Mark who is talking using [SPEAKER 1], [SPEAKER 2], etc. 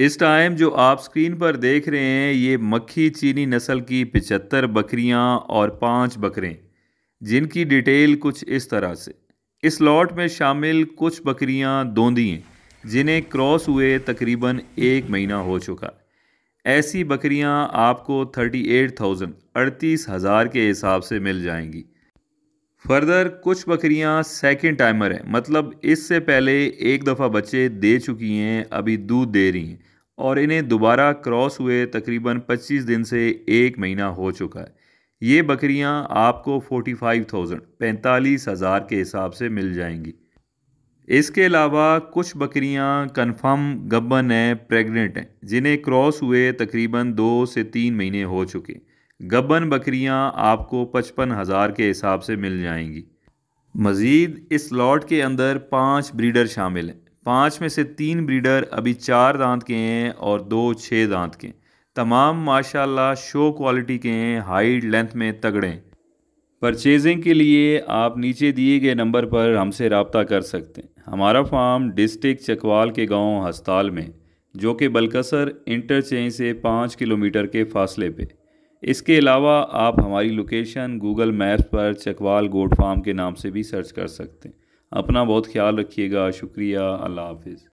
[SPEAKER 1] इस टाइम जो आप स्क्रीन पर देख रहे हैं ये मक्खी चीनी नस्ल की पिचहत्तर बकरियां और पांच बकरें जिनकी डिटेल कुछ इस तरह से इस लॉट में शामिल कुछ बकरियां दोंदी हैं जिन्हें क्रॉस हुए तकरीबन एक महीना हो चुका ऐसी बकरियां आपको थर्टी एट थाउजेंड अड़तीस हज़ार के हिसाब से मिल जाएंगी फर्दर कुछ बकरियां सेकंड टाइमर हैं मतलब इससे पहले एक दफ़ा बच्चे दे चुकी हैं अभी दूध दे रही हैं और इन्हें दोबारा क्रॉस हुए तकरीबन 25 दिन से एक महीना हो चुका है ये बकरियां आपको 45,000 पैंतालीस हज़ार के हिसाब से मिल जाएंगी इसके अलावा कुछ बकरियां कंफर्म गबन हैं प्रेग्नेंट हैं जिन्हें क्रॉस हुए तकरीबन दो से तीन महीने हो चुके हैं गबन बकरियां आपको पचपन हज़ार के हिसाब से मिल जाएंगी मज़ीद इस लॉट के अंदर पाँच ब्रीडर शामिल हैं पाँच में से तीन ब्रीडर अभी चार दांत के हैं और दो छः दांत के तमाम माशाल्लाह शो क्वालिटी के हैं हाइट लेंथ में तगड़े हैं परचेजिंग के लिए आप नीचे दिए गए नंबर पर हमसे रबता कर सकते हैं हमारा फार्म डिस्ट्रिक्ट चकवाल के गांव हस्ताल में जो कि बलकसर इंटरचेंज से पाँच किलोमीटर के फासले पे इसके अलावा आप हमारी लोकेशन गूगल मैप्स पर चकवाल गोट फार्म के नाम से भी सर्च कर सकते हैं अपना बहुत ख्याल रखिएगा शुक्रिया अल्लाह हाफिज़